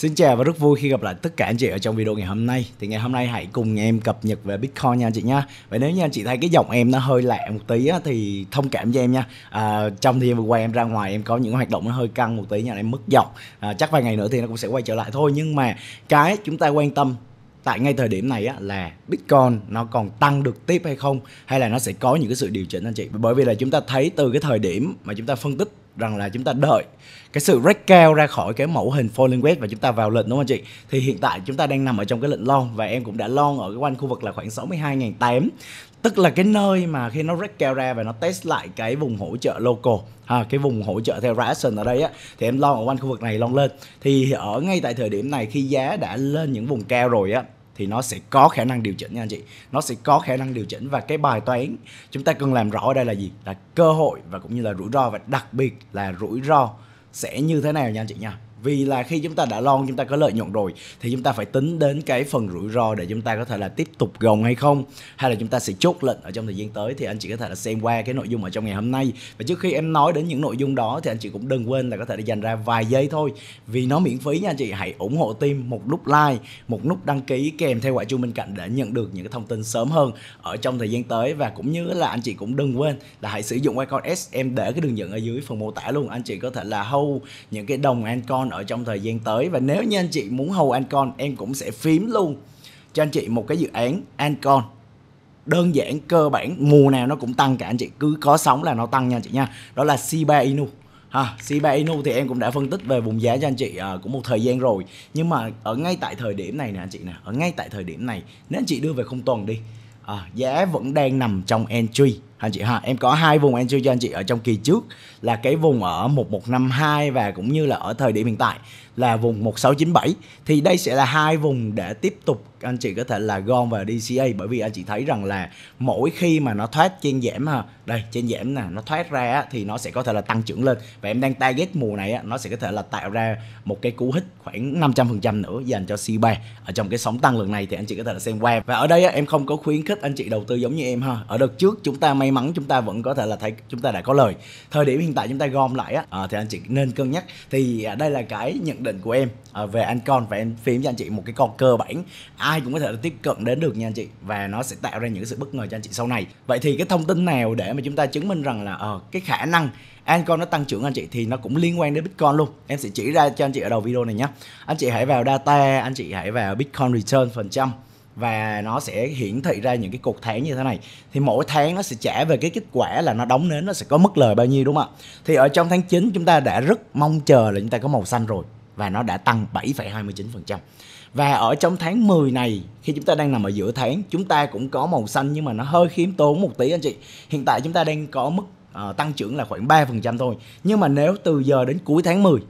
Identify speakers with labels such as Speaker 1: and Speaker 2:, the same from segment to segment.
Speaker 1: Xin chào và rất vui khi gặp lại tất cả anh chị ở trong video ngày hôm nay Thì ngày hôm nay hãy cùng em cập nhật về Bitcoin nha anh chị nha Và nếu như anh chị thấy cái giọng em nó hơi lạ một tí á, thì thông cảm cho em nha à, Trong thời gian vừa qua em ra ngoài em có những hoạt động nó hơi căng một tí nha Em mất giọng à, Chắc vài ngày nữa thì nó cũng sẽ quay trở lại thôi Nhưng mà cái chúng ta quan tâm tại ngay thời điểm này á, là Bitcoin nó còn tăng được tiếp hay không hay là nó sẽ có những cái sự điều chỉnh anh chị bởi vì là chúng ta thấy từ cái thời điểm mà chúng ta phân tích rằng là chúng ta đợi cái sự break cao ra khỏi cái mẫu hình falling wedge và chúng ta vào lệnh đúng không chị thì hiện tại chúng ta đang nằm ở trong cái lệnh long và em cũng đã long ở cái quanh khu vực là khoảng 62.800 tức là cái nơi mà khi nó break cao ra và nó test lại cái vùng hỗ trợ local à, cái vùng hỗ trợ theo reaction ở đây á thì em long ở quanh khu vực này long lên thì ở ngay tại thời điểm này khi giá đã lên những vùng cao rồi á thì nó sẽ có khả năng điều chỉnh nha anh chị nó sẽ có khả năng điều chỉnh và cái bài toán chúng ta cần làm rõ ở đây là gì là cơ hội và cũng như là rủi ro và đặc biệt là rủi ro sẽ như thế nào nha anh chị nha vì là khi chúng ta đã lon chúng ta có lợi nhuận rồi thì chúng ta phải tính đến cái phần rủi ro để chúng ta có thể là tiếp tục gồng hay không hay là chúng ta sẽ chốt lệnh ở trong thời gian tới thì anh chị có thể là xem qua cái nội dung ở trong ngày hôm nay và trước khi em nói đến những nội dung đó thì anh chị cũng đừng quên là có thể là dành ra vài giây thôi vì nó miễn phí nha anh chị hãy ủng hộ team một nút like một nút đăng ký kèm theo quả chuông bên cạnh để nhận được những cái thông tin sớm hơn ở trong thời gian tới và cũng như là anh chị cũng đừng quên là hãy sử dụng icon s em để cái đường dẫn ở dưới phần mô tả luôn anh chị có thể là hâu những cái đồng icon con ở trong thời gian tới và nếu như anh chị muốn hầu Ancon em cũng sẽ phím luôn cho anh chị một cái dự án Ancon đơn giản cơ bản mùa nào nó cũng tăng cả anh chị cứ có sóng là nó tăng nha anh chị nha đó là Shiba Inu ha Shiba Inu thì em cũng đã phân tích về vùng giá cho anh chị à, cũng một thời gian rồi nhưng mà ở ngay tại thời điểm này nè anh chị nè ở ngay tại thời điểm này nếu anh chị đưa về không tuần đi à, giá vẫn đang nằm trong entry anh chị ha em có hai vùng em chưa cho anh chị ở trong kỳ trước là cái vùng ở 1152 và cũng như là ở thời điểm hiện tại là vùng 1697 thì đây sẽ là hai vùng để tiếp tục anh chị có thể là gom vào DCA bởi vì anh chị thấy rằng là mỗi khi mà nó thoát trên giảm ha đây trên giảm nè nó thoát ra thì nó sẽ có thể là tăng trưởng lên và em đang target mùa này nó sẽ có thể là tạo ra một cái cú hích khoảng 500% nữa dành cho C3 ở trong cái sóng tăng lần này thì anh chị có thể là xem qua và ở đây em không có khuyến khích anh chị đầu tư giống như em ha ở đợt trước chúng ta may mắn chúng ta vẫn có thể là thấy chúng ta đã có lời thời điểm hiện tại chúng ta gom lại ờ, thì anh chị nên cân nhắc thì à, đây là cái nhận định định của em à, về Ancon và em phím cho anh chị một cái con cơ bản ai cũng có thể tiếp cận đến được nha anh chị và nó sẽ tạo ra những sự bất ngờ cho anh chị sau này vậy thì cái thông tin nào để mà chúng ta chứng minh rằng là uh, cái khả năng Ancon nó tăng trưởng anh chị thì nó cũng liên quan đến Bitcoin luôn em sẽ chỉ ra cho anh chị ở đầu video này nhé anh chị hãy vào data anh chị hãy vào Bitcoin return phần trăm và nó sẽ hiển thị ra những cái cột tháng như thế này thì mỗi tháng nó sẽ trả về cái kết quả là nó đóng nến nó sẽ có mức lời bao nhiêu đúng không ạ thì ở trong tháng 9 chúng ta đã rất mong chờ là chúng ta có màu xanh rồi và nó đã tăng 7,29%. Và ở trong tháng 10 này khi chúng ta đang nằm ở giữa tháng, chúng ta cũng có màu xanh nhưng mà nó hơi khiếm tốn một tí anh chị. Hiện tại chúng ta đang có mức uh, tăng trưởng là khoảng 3% thôi. Nhưng mà nếu từ giờ đến cuối tháng 10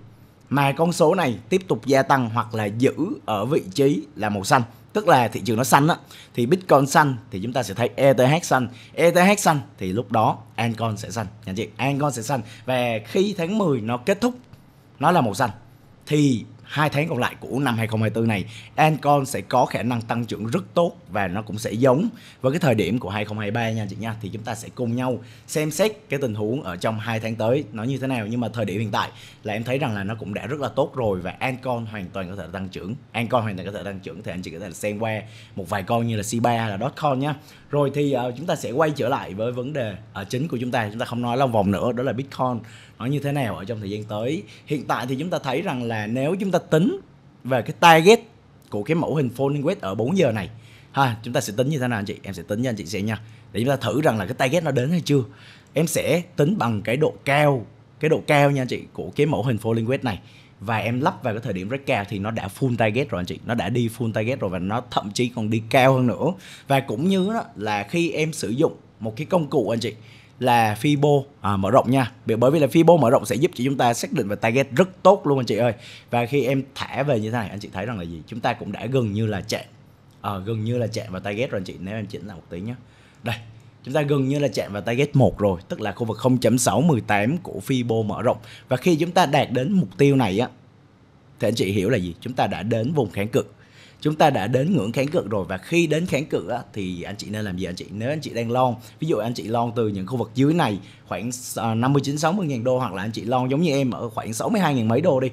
Speaker 1: mà con số này tiếp tục gia tăng hoặc là giữ ở vị trí là màu xanh tức là thị trường nó xanh á thì Bitcoin xanh thì chúng ta sẽ thấy ETH xanh, ETH xanh thì lúc đó Ancon sẽ xanh anh chị. Ancon sẽ xanh và khi tháng 10 nó kết thúc nó là màu xanh thì hai tháng còn lại của năm 2024 này Ancon sẽ có khả năng tăng trưởng rất tốt và nó cũng sẽ giống với cái thời điểm của 2023 nha chị nha thì chúng ta sẽ cùng nhau xem xét cái tình huống ở trong hai tháng tới nó như thế nào nhưng mà thời điểm hiện tại là em thấy rằng là nó cũng đã rất là tốt rồi và Ancon hoàn toàn có thể tăng trưởng Ancon hoàn toàn có thể tăng trưởng thì anh chị có thể xem qua một vài con như là C3 hay là Dotcon nha rồi thì uh, chúng ta sẽ quay trở lại với vấn đề uh, chính của chúng ta chúng ta không nói lòng vòng nữa đó là Bitcoin nó như thế nào ở trong thời gian tới hiện tại thì chúng ta thấy rằng là nếu chúng ta tính về cái target của cái mẫu hình phone quét ở 4 giờ này ha chúng ta sẽ tính như thế nào anh chị em sẽ tính cho anh chị xem nha để chúng ta thử rằng là cái target nó đến hay chưa em sẽ tính bằng cái độ cao cái độ cao nha anh chị của cái mẫu hình falling weight này và em lắp vào cái thời điểm rất cao thì nó đã full target rồi anh chị nó đã đi full target rồi và nó thậm chí còn đi cao hơn nữa và cũng như đó là khi em sử dụng một cái công cụ anh chị là Fibo à, mở rộng nha bởi vì là Fibo mở rộng sẽ giúp cho chúng ta xác định và target rất tốt luôn anh chị ơi và khi em thả về như thế này anh chị thấy rằng là gì chúng ta cũng đã gần như là chạm à, gần như là chạm vào target rồi anh chị nếu em chỉnh lại một tí nhé đây chúng ta gần như là chạm vào target 1 rồi tức là khu vực 0.618 của Fibo mở rộng và khi chúng ta đạt đến mục tiêu này á thì anh chị hiểu là gì chúng ta đã đến vùng kháng cực chúng ta đã đến ngưỡng kháng cự rồi và khi đến kháng cự á, thì anh chị nên làm gì anh chị nếu anh chị đang lon ví dụ anh chị lon từ những khu vực dưới này khoảng 59 60 ngàn đô hoặc là anh chị lon giống như em ở khoảng 62 ngàn mấy đô đi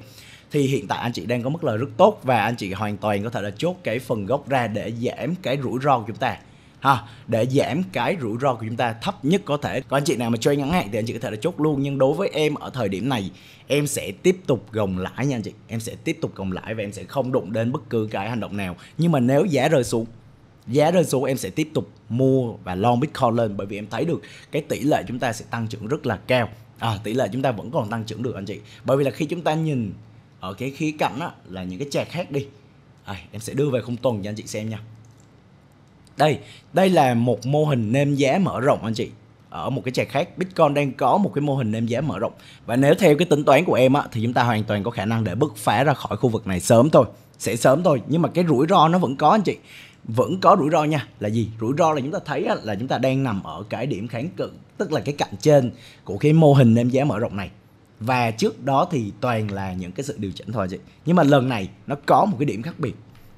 Speaker 1: thì hiện tại anh chị đang có mức lời rất tốt và anh chị hoàn toàn có thể là chốt cái phần gốc ra để giảm cái rủi ro của chúng ta ha để giảm cái rủi ro của chúng ta thấp nhất có thể còn anh chị nào mà chơi ngắn hạn thì anh chị có thể là chốt luôn nhưng đối với em ở thời điểm này em sẽ tiếp tục gồng lãi nha anh chị em sẽ tiếp tục gồng lãi và em sẽ không đụng đến bất cứ cái hành động nào nhưng mà nếu giá rơi xuống giá rơi xuống em sẽ tiếp tục mua và long bitcoin lên bởi vì em thấy được cái tỷ lệ chúng ta sẽ tăng trưởng rất là cao à, tỷ lệ chúng ta vẫn còn tăng trưởng được anh chị bởi vì là khi chúng ta nhìn ở cái khía cạnh đó, là những cái chạc khác đi à, em sẽ đưa về không tuần cho anh chị xem nha đây đây là một mô hình nêm giá mở rộng anh chị ở một cái chạc khác Bitcoin đang có một cái mô hình nêm giá mở rộng và nếu theo cái tính toán của em á, thì chúng ta hoàn toàn có khả năng để bứt phá ra khỏi khu vực này sớm thôi sẽ sớm thôi nhưng mà cái rủi ro nó vẫn có anh chị vẫn có rủi ro nha là gì rủi ro là chúng ta thấy là chúng ta đang nằm ở cái điểm kháng cự tức là cái cạnh trên của cái mô hình nêm giá mở rộng này và trước đó thì toàn là những cái sự điều chỉnh thôi chị nhưng mà lần này nó có một cái điểm khác biệt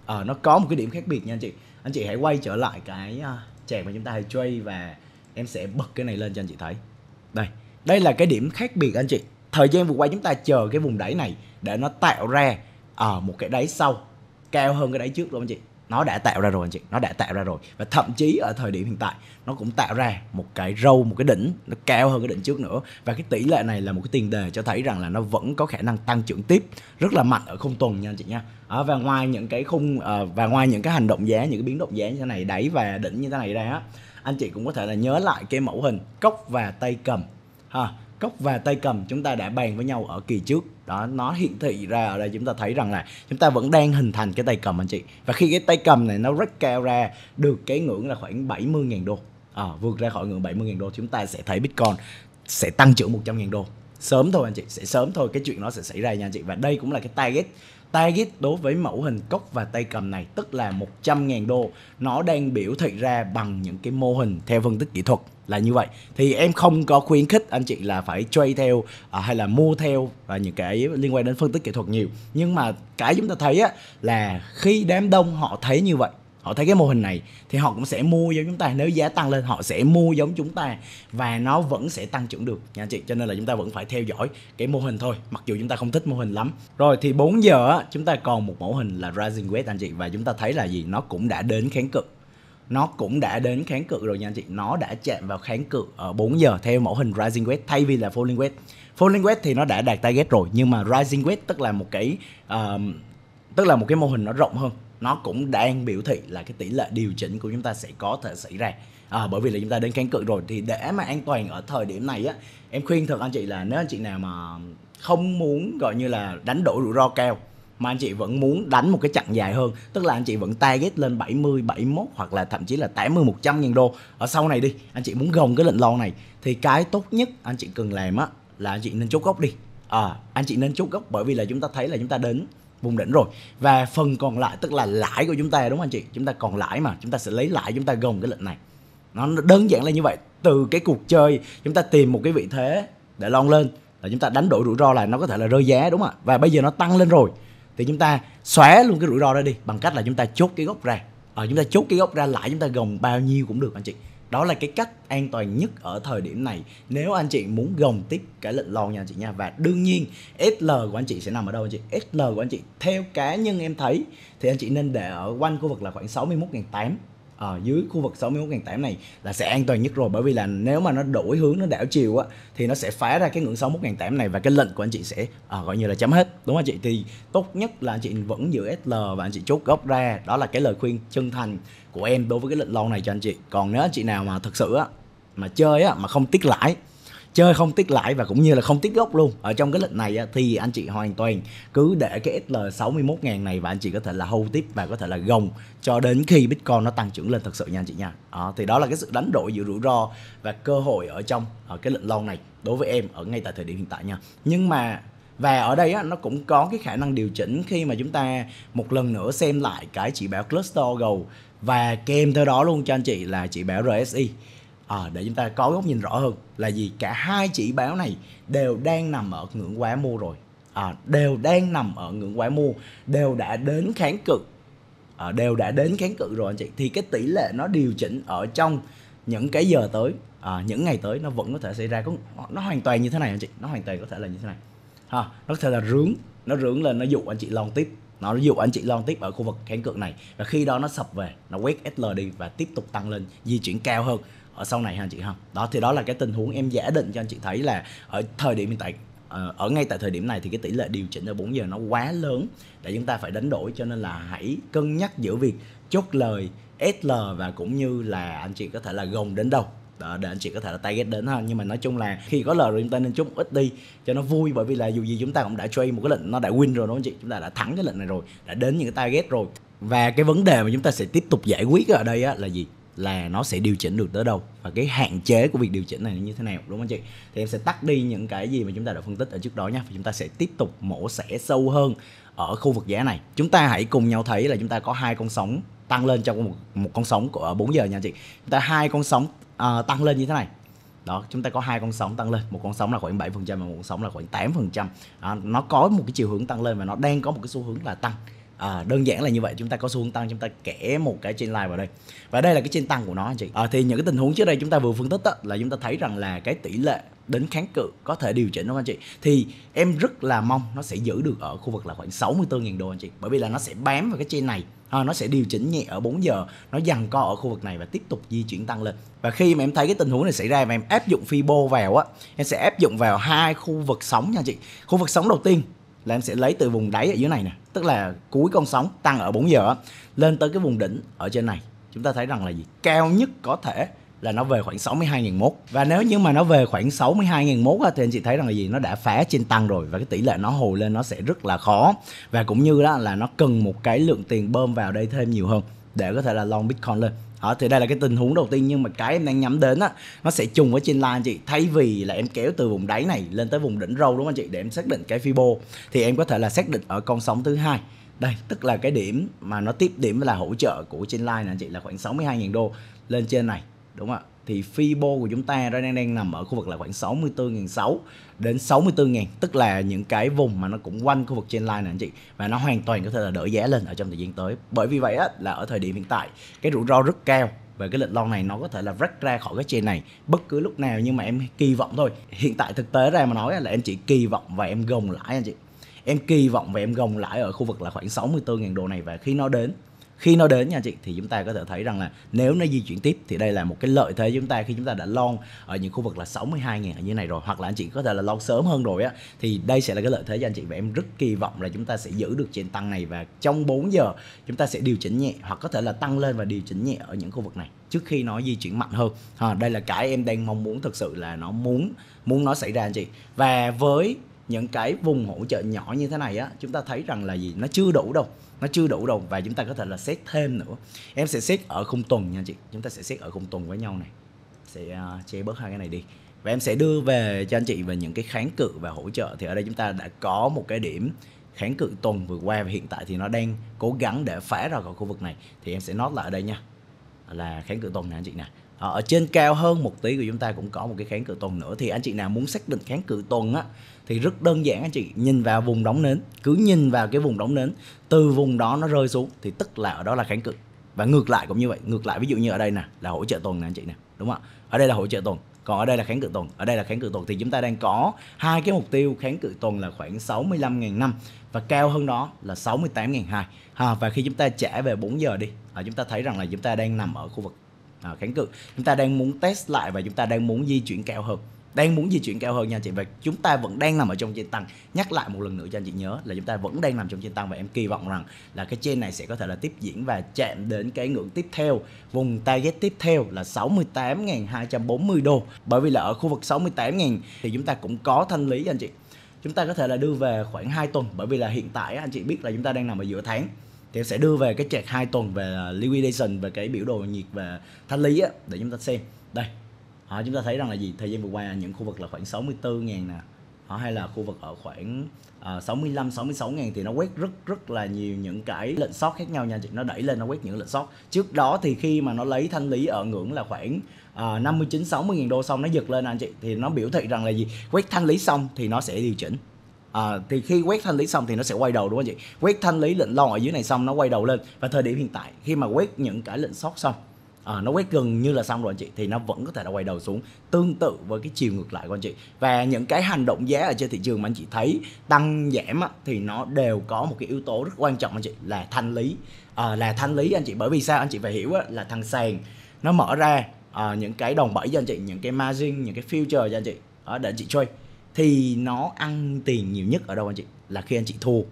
Speaker 1: ờ nó có một cái điểm khác biệt nha anh chị anh chị hãy quay trở lại cái trẻ à, mà chúng ta hay chơi và em sẽ bật cái này lên cho anh chị thấy đây đây là cái điểm khác biệt anh chị thời gian vừa qua chúng ta chờ cái vùng đáy này để nó tạo ra ở à, một cái đáy sau cao hơn cái đáy trước luôn anh chị nó đã tạo ra rồi anh chị nó đã tạo ra rồi và thậm chí ở thời điểm hiện tại nó cũng tạo ra một cái râu một cái đỉnh nó cao hơn cái đỉnh trước nữa và cái tỷ lệ này là một cái tiền đề cho thấy rằng là nó vẫn có khả năng tăng trưởng tiếp rất là mạnh ở khung tuần nha anh chị nha à, và ngoài những cái khung à, và ngoài những cái hành động giá những cái biến động giá như thế này đáy và đỉnh như thế này ra á anh chị cũng có thể là nhớ lại cái mẫu hình cốc và tay cầm ha cốc và tay cầm chúng ta đã bàn với nhau ở kỳ trước đó nó hiện thị ra ở đây chúng ta thấy rằng là chúng ta vẫn đang hình thành cái tay cầm anh chị và khi cái tay cầm này nó rất cao ra được cái ngưỡng là khoảng 70.000 đô à, vượt ra khỏi ngưỡng 70.000 đô chúng ta sẽ thấy Bitcoin sẽ tăng trưởng 100.000 đô sớm thôi anh chị sẽ sớm thôi cái chuyện nó sẽ xảy ra nha anh chị và đây cũng là cái target target đối với mẫu hình cốc và tay cầm này tức là 100.000 đô nó đang biểu thị ra bằng những cái mô hình theo phân tích kỹ thuật là như vậy thì em không có khuyến khích anh chị là phải trade theo à, hay là mua theo à, những cái liên quan đến phân tích kỹ thuật nhiều nhưng mà cái chúng ta thấy á, là khi đám đông họ thấy như vậy họ thấy cái mô hình này thì họ cũng sẽ mua giống chúng ta nếu giá tăng lên họ sẽ mua giống chúng ta và nó vẫn sẽ tăng trưởng được nha chị cho nên là chúng ta vẫn phải theo dõi cái mô hình thôi mặc dù chúng ta không thích mô hình lắm rồi thì 4 giờ chúng ta còn một mẫu hình là rising west anh chị và chúng ta thấy là gì nó cũng đã đến kháng cự nó cũng đã đến kháng cự rồi nha anh chị nó đã chạm vào kháng cự ở 4 giờ theo mẫu hình rising west thay vì là falling west falling west thì nó đã đạt target rồi nhưng mà rising west tức là một cái uh, tức là một cái mô hình nó rộng hơn nó cũng đang biểu thị là cái tỷ lệ điều chỉnh của chúng ta sẽ có thể xảy ra à, bởi vì là chúng ta đến kháng cự rồi thì để mà an toàn ở thời điểm này á em khuyên thật anh chị là nếu anh chị nào mà không muốn gọi như là đánh đổi rủi ro cao mà anh chị vẫn muốn đánh một cái chặng dài hơn tức là anh chị vẫn target lên 70, 71 hoặc là thậm chí là 80, 100 ngàn đô ở sau này đi anh chị muốn gồng cái lệnh lon này thì cái tốt nhất anh chị cần làm á là anh chị nên chốt gốc đi à, anh chị nên chốt gốc bởi vì là chúng ta thấy là chúng ta đến vùng đỉnh rồi và phần còn lại tức là lãi của chúng ta đúng không anh chị chúng ta còn lãi mà chúng ta sẽ lấy lãi chúng ta gồng cái lệnh này nó đơn giản là như vậy từ cái cuộc chơi chúng ta tìm một cái vị thế để lon lên là chúng ta đánh đổi rủi ro là nó có thể là rơi giá đúng không ạ và bây giờ nó tăng lên rồi thì chúng ta xóa luôn cái rủi ro đó đi bằng cách là chúng ta chốt cái gốc ra ờ, chúng ta chốt cái gốc ra lại chúng ta gồng bao nhiêu cũng được anh chị đó là cái cách an toàn nhất ở thời điểm này nếu anh chị muốn gồng tiếp cái lệnh lon nha anh chị nha và đương nhiên SL của anh chị sẽ nằm ở đâu anh chị SL của anh chị theo cá nhân em thấy thì anh chị nên để ở quanh khu vực là khoảng 61.800 ở ờ, dưới khu vực 61.8 này là sẽ an toàn nhất rồi bởi vì là nếu mà nó đổi hướng nó đảo chiều á thì nó sẽ phá ra cái ngưỡng 61.8 này và cái lệnh của anh chị sẽ à, gọi như là chấm hết đúng không chị thì tốt nhất là anh chị vẫn giữ SL và anh chị chốt gốc ra đó là cái lời khuyên chân thành của em đối với cái lệnh long này cho anh chị còn nếu anh chị nào mà thực sự á mà chơi á mà không tiếc lãi chơi không tiếc lãi và cũng như là không tiếc gốc luôn ở trong cái lịch này thì anh chị hoàn toàn cứ để cái SL 61 000 này và anh chị có thể là hold tiếp và có thể là gồng cho đến khi Bitcoin nó tăng trưởng lên thật sự nha anh chị nha à, thì đó là cái sự đánh đổi giữa rủi ro và cơ hội ở trong ở cái lệnh long này đối với em ở ngay tại thời điểm hiện tại nha nhưng mà và ở đây á, nó cũng có cái khả năng điều chỉnh khi mà chúng ta một lần nữa xem lại cái chỉ báo cluster gold và kèm theo đó luôn cho anh chị là chỉ báo RSI à, để chúng ta có góc nhìn rõ hơn là gì cả hai chỉ báo này đều đang nằm ở ngưỡng quá mua rồi à, đều đang nằm ở ngưỡng quá mua đều đã đến kháng cự à, đều đã đến kháng cự rồi anh chị thì cái tỷ lệ nó điều chỉnh ở trong những cái giờ tới à, những ngày tới nó vẫn có thể xảy ra có nó hoàn toàn như thế này anh chị nó hoàn toàn có thể là như thế này ha nó có thể là rướng nó rướng lên nó dụ anh chị lon tiếp nó dụ anh chị lon tiếp ở khu vực kháng cự này và khi đó nó sập về nó quét SL đi và tiếp tục tăng lên di chuyển cao hơn ở sau này ha anh chị ha đó thì đó là cái tình huống em giả định cho anh chị thấy là ở thời điểm hiện tại ờ, ở ngay tại thời điểm này thì cái tỷ lệ điều chỉnh ở 4 giờ nó quá lớn để chúng ta phải đánh đổi cho nên là hãy cân nhắc giữa việc chốt lời SL và cũng như là anh chị có thể là gồng đến đâu đó, để anh chị có thể là target đến ha nhưng mà nói chung là khi có lời rồi chúng ta nên chốt ít đi cho nó vui bởi vì là dù gì chúng ta cũng đã trade một cái lệnh nó đã win rồi đúng không anh chị chúng ta đã thắng cái lệnh này rồi đã đến những cái target rồi và cái vấn đề mà chúng ta sẽ tiếp tục giải quyết ở đây á, là gì là nó sẽ điều chỉnh được tới đâu và cái hạn chế của việc điều chỉnh này như thế nào đúng không chị thì em sẽ tắt đi những cái gì mà chúng ta đã phân tích ở trước đó nha và chúng ta sẽ tiếp tục mổ xẻ sâu hơn ở khu vực giá này chúng ta hãy cùng nhau thấy là chúng ta có hai con sóng tăng lên trong một, một con sóng của 4 giờ nha chị chúng ta hai con sóng uh, tăng lên như thế này đó chúng ta có hai con sóng tăng lên một con sóng là khoảng 7% và một con sóng là khoảng 8% trăm. À, nó có một cái chiều hướng tăng lên và nó đang có một cái xu hướng là tăng à, đơn giản là như vậy chúng ta có xu hướng tăng chúng ta kẻ một cái trên line vào đây và đây là cái trên tăng của nó anh chị à, thì những cái tình huống trước đây chúng ta vừa phân tích đó, là chúng ta thấy rằng là cái tỷ lệ đến kháng cự có thể điều chỉnh đúng không anh chị thì em rất là mong nó sẽ giữ được ở khu vực là khoảng 64.000 đô anh chị bởi vì là nó sẽ bám vào cái trên này à, nó sẽ điều chỉnh nhẹ ở 4 giờ nó dằn co ở khu vực này và tiếp tục di chuyển tăng lên và khi mà em thấy cái tình huống này xảy ra mà em áp dụng Fibo vào á em sẽ áp dụng vào hai khu vực sóng nha anh chị khu vực sóng đầu tiên là em sẽ lấy từ vùng đáy ở dưới này nè tức là cuối con sóng tăng ở 4 giờ lên tới cái vùng đỉnh ở trên này chúng ta thấy rằng là gì cao nhất có thể là nó về khoảng 62.001 và nếu như mà nó về khoảng 62.001 thì anh chị thấy rằng là gì nó đã phá trên tăng rồi và cái tỷ lệ nó hồi lên nó sẽ rất là khó và cũng như đó là nó cần một cái lượng tiền bơm vào đây thêm nhiều hơn để có thể là long Bitcoin lên đó thì đây là cái tình huống đầu tiên nhưng mà cái em đang nhắm đến á nó sẽ trùng với trên line chị thay vì là em kéo từ vùng đáy này lên tới vùng đỉnh râu đúng không chị để em xác định cái fibo thì em có thể là xác định ở con sóng thứ hai đây tức là cái điểm mà nó tiếp điểm là hỗ trợ của trên line là chị là khoảng 62.000 đô lên trên này đúng không ạ thì Fibo của chúng ta đang đang nằm ở khu vực là khoảng 64.600 đến 64.000 tức là những cái vùng mà nó cũng quanh khu vực trên line này anh chị và nó hoàn toàn có thể là đỡ giá lên ở trong thời gian tới bởi vì vậy á, là ở thời điểm hiện tại cái rủi ro rất cao về cái lệnh long này nó có thể là rách ra khỏi cái chain này bất cứ lúc nào nhưng mà em kỳ vọng thôi hiện tại thực tế ra mà nói là em chỉ kỳ vọng và em gồng lãi anh chị em kỳ vọng và em gồng lãi ở khu vực là khoảng 64.000 đô này và khi nó đến khi nó đến nha chị thì chúng ta có thể thấy rằng là nếu nó di chuyển tiếp thì đây là một cái lợi thế chúng ta khi chúng ta đã lon ở những khu vực là 62 000 ở như này rồi hoặc là anh chị có thể là lon sớm hơn rồi á thì đây sẽ là cái lợi thế cho anh chị và em rất kỳ vọng là chúng ta sẽ giữ được trên tăng này và trong 4 giờ chúng ta sẽ điều chỉnh nhẹ hoặc có thể là tăng lên và điều chỉnh nhẹ ở những khu vực này trước khi nó di chuyển mạnh hơn. À, đây là cái em đang mong muốn thực sự là nó muốn muốn nó xảy ra anh chị. Và với những cái vùng hỗ trợ nhỏ như thế này á chúng ta thấy rằng là gì nó chưa đủ đâu nó chưa đủ đâu và chúng ta có thể là xét thêm nữa em sẽ xét ở khung tuần nha chị chúng ta sẽ xét ở khung tuần với nhau này sẽ uh, che bớt hai cái này đi và em sẽ đưa về cho anh chị về những cái kháng cự và hỗ trợ thì ở đây chúng ta đã có một cái điểm kháng cự tuần vừa qua và hiện tại thì nó đang cố gắng để phá ra khỏi khu vực này thì em sẽ nốt lại ở đây nha là kháng cự tuần nè anh chị nè Ờ, ở trên cao hơn một tí của chúng ta cũng có một cái kháng cự tuần nữa thì anh chị nào muốn xác định kháng cự tuần á thì rất đơn giản anh chị nhìn vào vùng đóng nến cứ nhìn vào cái vùng đóng nến từ vùng đó nó rơi xuống thì tức là ở đó là kháng cự và ngược lại cũng như vậy ngược lại ví dụ như ở đây nè là hỗ trợ tuần nè anh chị nè đúng không ở đây là hỗ trợ tuần còn ở đây là kháng cự tuần ở đây là kháng cự tuần thì chúng ta đang có hai cái mục tiêu kháng cự tuần là khoảng 65.000 năm và cao hơn đó là 68.000 ha ờ, và khi chúng ta trả về 4 giờ đi ờ, chúng ta thấy rằng là chúng ta đang nằm ở khu vực à, kháng cự chúng ta đang muốn test lại và chúng ta đang muốn di chuyển cao hơn đang muốn di chuyển cao hơn nha chị và chúng ta vẫn đang nằm ở trong trên tăng nhắc lại một lần nữa cho anh chị nhớ là chúng ta vẫn đang nằm trong trên tăng và em kỳ vọng rằng là cái trên này sẽ có thể là tiếp diễn và chạm đến cái ngưỡng tiếp theo vùng target tiếp theo là 68.240 đô bởi vì là ở khu vực 68.000 thì chúng ta cũng có thanh lý anh chị chúng ta có thể là đưa về khoảng 2 tuần bởi vì là hiện tại anh chị biết là chúng ta đang nằm ở giữa tháng thì sẽ đưa về cái chạc 2 tuần về à, liquidation về cái biểu đồ nhiệt về thanh lý á để chúng ta xem đây họ chúng ta thấy rằng là gì thời gian vừa qua những khu vực là khoảng 64 ngàn nè họ hay là khu vực ở khoảng uh, 65 66 ngàn thì nó quét rất rất là nhiều những cái lệnh sót khác nhau nha chị nó đẩy lên nó quét những lệnh sót trước đó thì khi mà nó lấy thanh lý ở ngưỡng là khoảng uh, 59 60 ngàn đô xong nó giật lên anh chị thì nó biểu thị rằng là gì quét thanh lý xong thì nó sẽ điều chỉnh À, thì khi quét thanh lý xong thì nó sẽ quay đầu đúng không chị quét thanh lý lệnh long ở dưới này xong nó quay đầu lên và thời điểm hiện tại khi mà quét những cái lệnh sót xong à, nó quét gần như là xong rồi anh chị thì nó vẫn có thể là quay đầu xuống tương tự với cái chiều ngược lại của anh chị và những cái hành động giá ở trên thị trường mà anh chị thấy tăng giảm á, thì nó đều có một cái yếu tố rất quan trọng anh chị là thanh lý à, là thanh lý anh chị bởi vì sao anh chị phải hiểu á, là thằng sàn nó mở ra à, những cái đồng bẩy cho anh chị những cái margin những cái future cho anh chị à, để anh chị chơi thì nó ăn tiền nhiều nhất ở đâu anh chị là khi anh chị thua đúng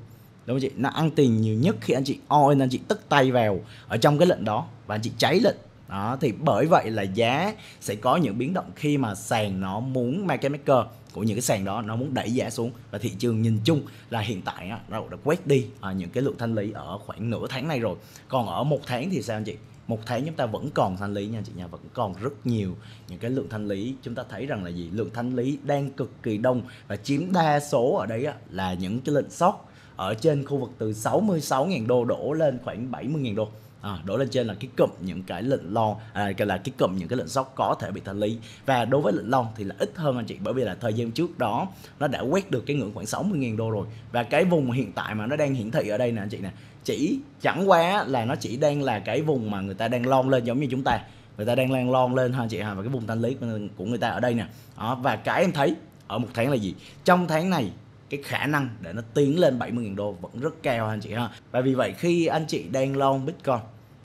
Speaker 1: không chị nó ăn tiền nhiều nhất khi anh chị all anh chị tức tay vào ở trong cái lệnh đó và anh chị cháy lệnh đó thì bởi vậy là giá sẽ có những biến động khi mà sàn nó muốn market maker của những cái sàn đó nó muốn đẩy giá xuống và thị trường nhìn chung là hiện tại nó đã quét đi à, những cái lượng thanh lý ở khoảng nửa tháng này rồi còn ở một tháng thì sao anh chị một tháng chúng ta vẫn còn thanh lý nha chị nha vẫn còn rất nhiều những cái lượng thanh lý chúng ta thấy rằng là gì lượng thanh lý đang cực kỳ đông và chiếm đa số ở đây là những cái lệnh sót ở trên khu vực từ 66.000 đô đổ lên khoảng 70.000 đô À, đổ lên trên là cái cụm những cái lệnh lon à, là cái cụm những cái lệnh sóc có thể bị thanh lý và đối với lệnh lon thì là ít hơn anh chị bởi vì là thời gian trước đó nó đã quét được cái ngưỡng khoảng 60.000 đô rồi và cái vùng hiện tại mà nó đang hiển thị ở đây nè anh chị nè chỉ chẳng qua là nó chỉ đang là cái vùng mà người ta đang lon lên giống như chúng ta người ta đang lan lon lên ha anh chị ha và cái vùng thanh lý của người ta ở đây nè đó, và cái em thấy ở một tháng là gì trong tháng này cái khả năng để nó tiến lên 70.000 đô vẫn rất cao anh chị ha và vì vậy khi anh chị đang long bitcoin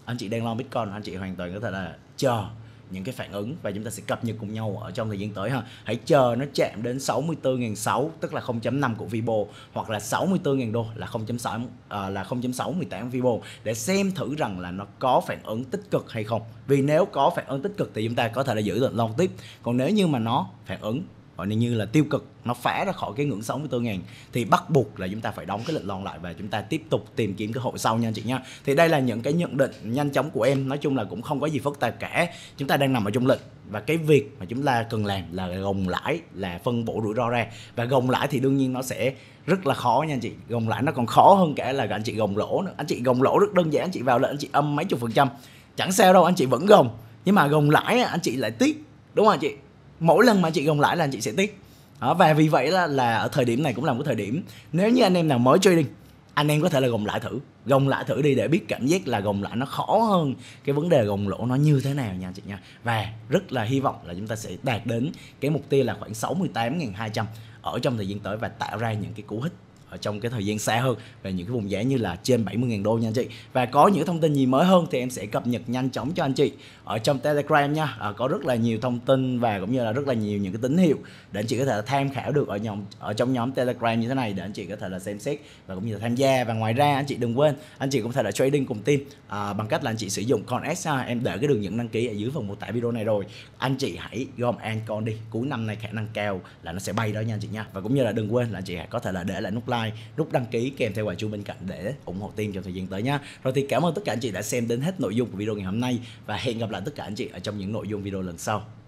Speaker 1: anh chị đang long bitcoin anh chị hoàn toàn có thể là chờ những cái phản ứng và chúng ta sẽ cập nhật cùng nhau ở trong thời gian tới ha. Hãy chờ nó chạm đến 64.600 tức là 0.5 của Vibo hoặc là 64.000 đô là 0.6 à, là 0.618 Vibo để xem thử rằng là nó có phản ứng tích cực hay không. Vì nếu có phản ứng tích cực thì chúng ta có thể là giữ được long tiếp. Còn nếu như mà nó phản ứng gọi như là tiêu cực nó phá ra khỏi cái ngưỡng sống của tôi ngàn thì bắt buộc là chúng ta phải đóng cái lệnh lon lại và chúng ta tiếp tục tìm kiếm cơ hội sau nha anh chị nha thì đây là những cái nhận định nhanh chóng của em nói chung là cũng không có gì phức tạp cả chúng ta đang nằm ở trong lệnh và cái việc mà chúng ta cần làm là gồng lãi là phân bổ rủi ro ra và gồng lãi thì đương nhiên nó sẽ rất là khó nha anh chị gồng lãi nó còn khó hơn cả là anh chị gồng lỗ nữa anh chị gồng lỗ rất đơn giản anh chị vào lệnh anh chị âm mấy chục phần trăm chẳng sao đâu anh chị vẫn gồng nhưng mà gồng lãi anh chị lại tiếc đúng không anh chị mỗi lần mà chị gồng lãi là chị sẽ tiếc đó, và vì vậy là là ở thời điểm này cũng là một thời điểm nếu như anh em nào mới trading anh em có thể là gồng lãi thử gồng lãi thử đi để biết cảm giác là gồng lãi nó khó hơn cái vấn đề gồng lỗ nó như thế nào nha chị nha và rất là hy vọng là chúng ta sẽ đạt đến cái mục tiêu là khoảng 68.200 ở trong thời gian tới và tạo ra những cái cú hích ở trong cái thời gian xa hơn về những cái vùng giá như là trên 70.000 đô nha anh chị và có những thông tin gì mới hơn thì em sẽ cập nhật nhanh chóng cho anh chị ở trong Telegram nha à, có rất là nhiều thông tin và cũng như là rất là nhiều những cái tín hiệu để anh chị có thể tham khảo được ở nhóm ở trong nhóm Telegram như thế này để anh chị có thể là xem xét và cũng như là tham gia và ngoài ra anh chị đừng quên anh chị cũng có thể là trading cùng team à, bằng cách là anh chị sử dụng Coinx ha em để cái đường dẫn đăng ký ở dưới phần mô tả video này rồi anh chị hãy gom an Ancon đi cuối năm nay khả năng cao là nó sẽ bay đó nha anh chị nha và cũng như là đừng quên là anh chị có thể là để lại nút like subscribe nút đăng ký kèm theo quả chuông bên cạnh để ủng hộ team trong thời gian tới nha rồi thì cảm ơn tất cả anh chị đã xem đến hết nội dung của video ngày hôm nay và hẹn gặp lại tất cả anh chị ở trong những nội dung video lần sau